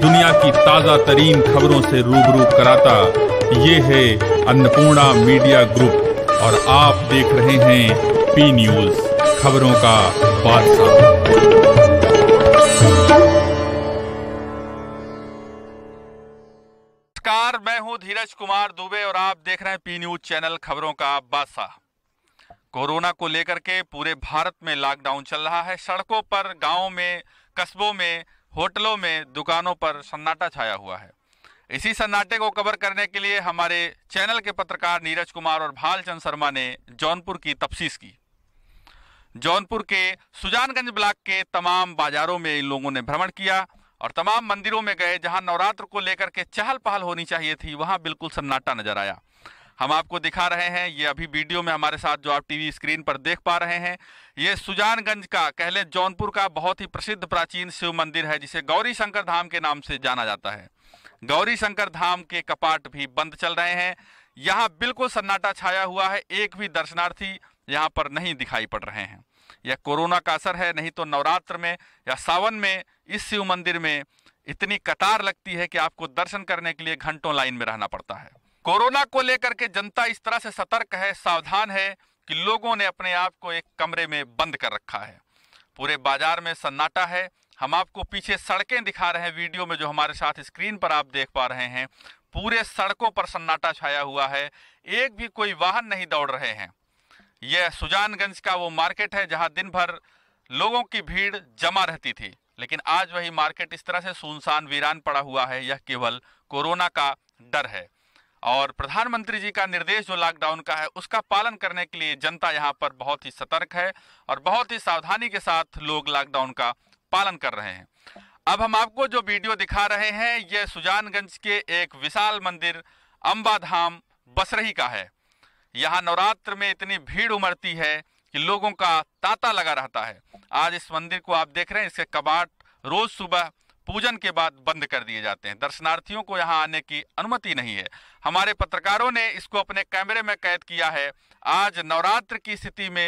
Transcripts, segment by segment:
दुनिया की ताजा तरीन खबरों से रूबरू कराता ये है अन्नपूर्णा मीडिया ग्रुप और आप देख रहे हैं पी न्यूज खबरों का बादशाह नमस्कार मैं हूं धीरज कुमार दुबे और आप देख रहे हैं पी न्यूज चैनल खबरों का बादशाह कोरोना को लेकर के पूरे भारत में लॉकडाउन चल रहा है सड़कों पर गांवों में कस्बों में होटलों में दुकानों पर सन्नाटा छाया हुआ है इसी सन्नाटे को कवर करने के लिए हमारे चैनल के पत्रकार नीरज कुमार और भालचंद शर्मा ने जौनपुर की तफसीस की जौनपुर के सुजानगंज ब्लॉक के तमाम बाजारों में इन लोगों ने भ्रमण किया और तमाम मंदिरों में गए जहां नवरात्र को लेकर के चहल पहल होनी चाहिए थी वहां बिल्कुल सन्नाटा नजर आया हम आपको दिखा रहे हैं ये अभी वीडियो में हमारे साथ जो आप टीवी स्क्रीन पर देख पा रहे हैं ये सुजानगंज का कहले जौनपुर का बहुत ही प्रसिद्ध प्राचीन शिव मंदिर है जिसे गौरी शंकर धाम के नाम से जाना जाता है गौरी शंकर धाम के कपाट भी बंद चल रहे हैं यहाँ बिल्कुल सन्नाटा छाया हुआ है एक भी दर्शनार्थी यहाँ पर नहीं दिखाई पड़ रहे हैं यह कोरोना का असर है नहीं तो नवरात्र में या सावन में इस शिव मंदिर में इतनी कतार लगती है कि आपको दर्शन करने के लिए घंटों लाइन में रहना पड़ता है कोरोना को लेकर के जनता इस तरह से सतर्क है सावधान है कि लोगों ने अपने आप को एक कमरे में बंद कर रखा है पूरे बाजार में सन्नाटा है हम आपको पीछे सड़कें दिखा रहे हैं वीडियो में जो हमारे साथ स्क्रीन पर आप देख पा रहे हैं पूरे सड़कों पर सन्नाटा छाया हुआ है एक भी कोई वाहन नहीं दौड़ रहे हैं यह सुजानगंज का वो मार्केट है जहां दिन भर लोगों की भीड़ जमा रहती थी लेकिन आज वही मार्केट इस तरह से सुनसान वीरान पड़ा हुआ है यह केवल कोरोना का डर है और प्रधानमंत्री जी का निर्देश जो लॉकडाउन का है उसका पालन करने के लिए जनता यहाँ पर बहुत ही सतर्क है और बहुत ही सावधानी के साथ लोग लॉकडाउन का पालन कर रहे हैं अब हम आपको जो वीडियो दिखा रहे हैं यह सुजानगंज के एक विशाल मंदिर अम्बा धाम बसरही का है यहाँ नवरात्र में इतनी भीड़ उमड़ती है कि लोगों का तांता लगा रहता है आज इस मंदिर को आप देख रहे हैं इसके कबाट रोज सुबह पूजन के बाद बंद कर दिए जाते हैं दर्शनार्थियों को यहाँ आने की अनुमति नहीं है हमारे पत्रकारों ने इसको अपने कैमरे में कैद किया है आज नवरात्र की स्थिति में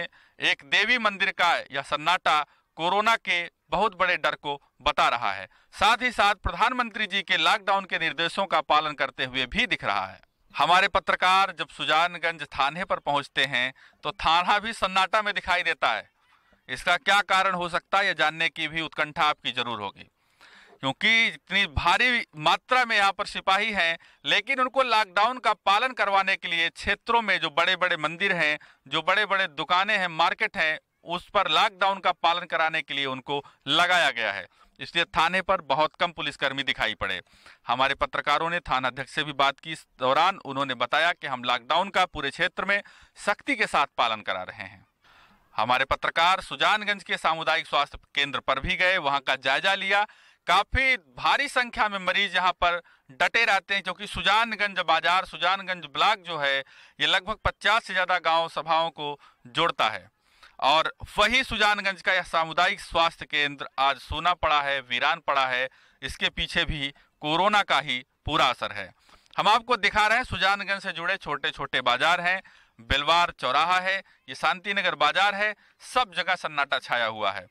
एक देवी मंदिर का यह सन्नाटा कोरोना के बहुत बड़े डर को बता रहा है साथ ही साथ प्रधानमंत्री जी के लॉकडाउन के निर्देशों का पालन करते हुए भी दिख रहा है हमारे पत्रकार जब सुजानगंज थाने पर पहुंचते हैं तो थाना भी सन्नाटा में दिखाई देता है इसका क्या कारण हो सकता है यह जानने की भी उत्कंठा आपकी जरूर होगी क्योंकि इतनी भारी मात्रा में यहाँ पर सिपाही हैं लेकिन उनको लॉकडाउन का पालन करवाने के लिए क्षेत्रों में जो बड़े बड़े मंदिर हैं जो बड़े बड़े दुकानें हैं मार्केट हैं उस पर लॉकडाउन का पालन कराने के लिए उनको लगाया गया है इसलिए थाने पर बहुत कम पुलिसकर्मी दिखाई पड़े हमारे पत्रकारों ने थाना अध्यक्ष से भी बात की इस दौरान उन्होंने बताया कि हम लॉकडाउन का पूरे क्षेत्र में सख्ती के साथ पालन करा रहे हैं हमारे पत्रकार सुजानगंज के सामुदायिक स्वास्थ्य केंद्र पर भी गए वहां का जायजा लिया काफ़ी भारी संख्या में मरीज यहाँ पर डटे रहते हैं क्योंकि सुजानगंज बाजार सुजानगंज ब्लॉक जो है ये लगभग 50 से ज़्यादा गांव सभाओं को जोड़ता है और वही सुजानगंज का यह सामुदायिक स्वास्थ्य केंद्र आज सोना पड़ा है वीरान पड़ा है इसके पीछे भी कोरोना का ही पूरा असर है हम आपको दिखा रहे हैं सुजानगंज से जुड़े छोटे छोटे बाजार हैं बेलवार चौराहा है ये शांति नगर बाजार है सब जगह सन्नाटा छाया हुआ है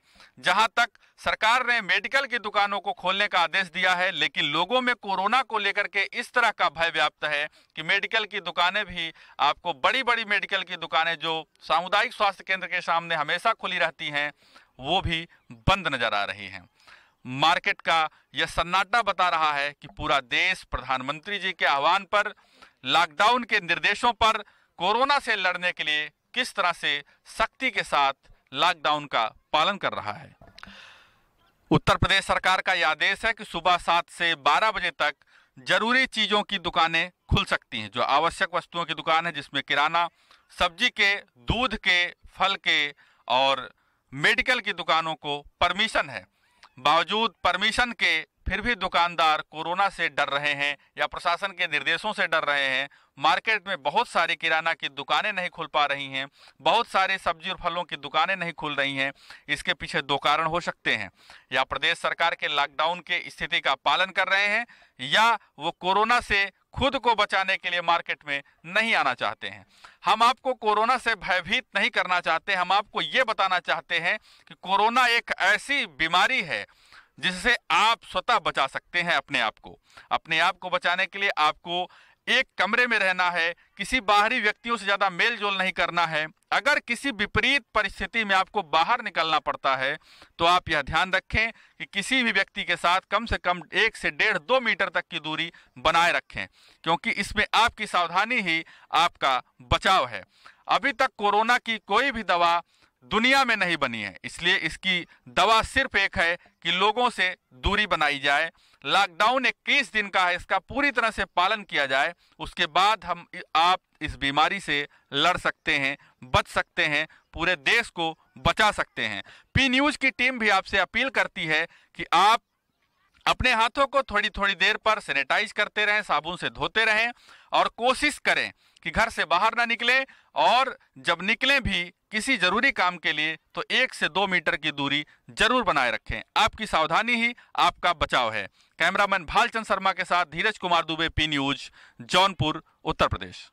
जहां तक सरकार ने मेडिकल की दुकानों को खोलने का आदेश दिया है लेकिन लोगों में कोरोना को लेकर के इस तरह का भय व्याप्त है कि मेडिकल की दुकानें भी आपको बड़ी बड़ी मेडिकल की दुकानें जो सामुदायिक स्वास्थ्य केंद्र के सामने हमेशा खुली रहती हैं वो भी बंद नजर आ रही हैं मार्केट का यह सन्नाटा बता रहा है कि पूरा देश प्रधानमंत्री जी के आह्वान पर लॉकडाउन के निर्देशों पर कोरोना से लड़ने के लिए किस तरह से सख्ती के साथ लॉकडाउन का पालन कर रहा है उत्तर प्रदेश सरकार का यह आदेश है कि सुबह सात से बारह बजे तक जरूरी चीज़ों की दुकानें खुल सकती हैं जो आवश्यक वस्तुओं की दुकान है जिसमें किराना सब्जी के दूध के फल के और मेडिकल की दुकानों को परमिशन है बावजूद परमिशन के फिर भी दुकानदार कोरोना से डर रहे हैं या प्रशासन के निर्देशों से डर रहे हैं मार्केट में बहुत सारी किराना की दुकानें नहीं खुल पा रही हैं बहुत सारे सब्जी और फलों की दुकानें नहीं खुल रही हैं इसके पीछे दो कारण हो सकते हैं या प्रदेश सरकार के लॉकडाउन के स्थिति का पालन कर रहे हैं या वो कोरोना से खुद को बचाने के लिए मार्केट में नहीं आना चाहते हैं हम आपको कोरोना से भयभीत नहीं करना चाहते हम आपको ये बताना चाहते हैं कि कोरोना एक ऐसी बीमारी है जिससे आप स्वतः बचा सकते हैं अपने आप को अपने आप को बचाने के लिए आपको एक कमरे में रहना है किसी बाहरी व्यक्तियों से ज़्यादा मेल जोल नहीं करना है अगर किसी विपरीत परिस्थिति में आपको बाहर निकलना पड़ता है तो आप यह ध्यान रखें कि किसी भी व्यक्ति के साथ कम से कम एक से डेढ़ दो मीटर तक की दूरी बनाए रखें क्योंकि इसमें आपकी सावधानी ही आपका बचाव है अभी तक कोरोना की कोई भी दवा दुनिया में नहीं बनी है इसलिए इसकी दवा सिर्फ एक है कि लोगों से दूरी बनाई जाए लॉकडाउन इक्कीस दिन का है इसका पूरी तरह से पालन किया जाए उसके बाद हम आप इस बीमारी से लड़ सकते हैं बच सकते हैं पूरे देश को बचा सकते हैं पी न्यूज़ की टीम भी आपसे अपील करती है कि आप अपने हाथों को थोड़ी थोड़ी देर पर सैनिटाइज करते रहें साबुन से धोते रहें और कोशिश करें कि घर से बाहर ना निकलें और जब निकलें भी किसी जरूरी काम के लिए तो एक से दो मीटर की दूरी जरूर बनाए रखें आपकी सावधानी ही आपका बचाव है कैमरामैन भालचंद शर्मा के साथ धीरज कुमार दुबे पी न्यूज जौनपुर उत्तर प्रदेश